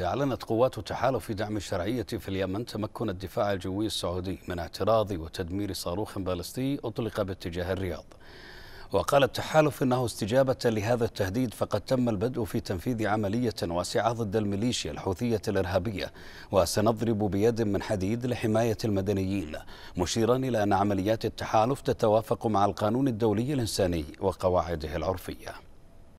أعلنت قوات التحالف في دعم الشرعية في اليمن تمكن الدفاع الجوي السعودي من اعتراض وتدمير صاروخ بالستي أطلق باتجاه الرياض وقال التحالف إنه استجابة لهذا التهديد فقد تم البدء في تنفيذ عملية واسعة ضد الميليشيا الحوثية الإرهابية وسنضرب بيد من حديد لحماية المدنيين مشيرا إلى أن عمليات التحالف تتوافق مع القانون الدولي الإنساني وقواعده العرفية